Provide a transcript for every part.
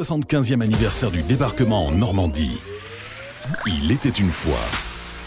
75e anniversaire du débarquement en Normandie. Il était une fois.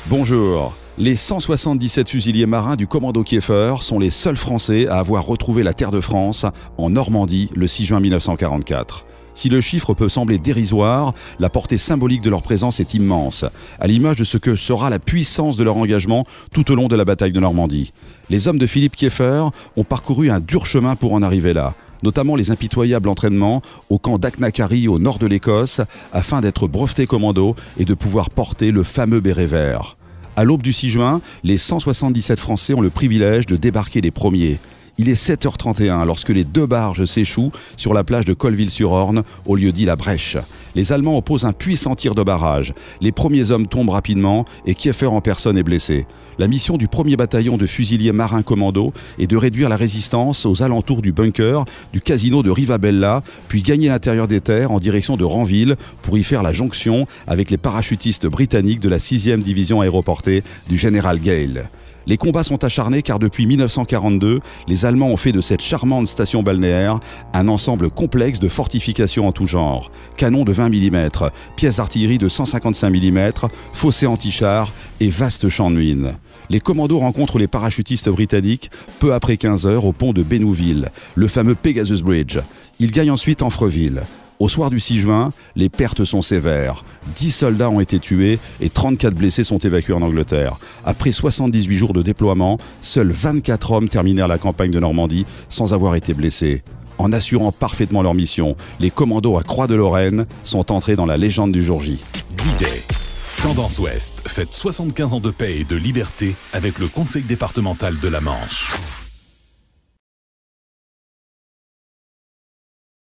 Bonjour. Les 177 fusiliers marins du commando Kieffer sont les seuls Français à avoir retrouvé la terre de France en Normandie le 6 juin 1944. Si le chiffre peut sembler dérisoire, la portée symbolique de leur présence est immense, à l'image de ce que sera la puissance de leur engagement tout au long de la bataille de Normandie. Les hommes de Philippe Kieffer ont parcouru un dur chemin pour en arriver là notamment les impitoyables entraînements au camp d'Aknakari au nord de l'Écosse, afin d'être breveté commando et de pouvoir porter le fameux béret vert. À l'aube du 6 juin, les 177 Français ont le privilège de débarquer les premiers. Il est 7h31 lorsque les deux barges s'échouent sur la plage de Colville-sur-Orne, au lieu dit La Brèche. Les Allemands opposent un puissant tir de barrage. Les premiers hommes tombent rapidement et Kieffer en personne est blessé. La mission du premier bataillon de fusiliers marins commando est de réduire la résistance aux alentours du bunker du casino de Rivabella, puis gagner l'intérieur des terres en direction de Ranville pour y faire la jonction avec les parachutistes britanniques de la 6e division aéroportée du général Gale. Les combats sont acharnés car depuis 1942, les Allemands ont fait de cette charmante station balnéaire un ensemble complexe de fortifications en tout genre. Canons de 20 mm, pièces d'artillerie de 155 mm, fossés anti-chars et vastes champs de mines. Les commandos rencontrent les parachutistes britanniques peu après 15 heures au pont de Bénouville, le fameux Pegasus Bridge. Ils gagnent ensuite Amfreville. Au soir du 6 juin, les pertes sont sévères. 10 soldats ont été tués et 34 blessés sont évacués en Angleterre. Après 78 jours de déploiement, seuls 24 hommes terminèrent la campagne de Normandie sans avoir été blessés. En assurant parfaitement leur mission, les commandos à Croix de Lorraine sont entrés dans la légende du jour J. D-Day. Tendance Ouest Faites 75 ans de paix et de liberté avec le Conseil départemental de la Manche.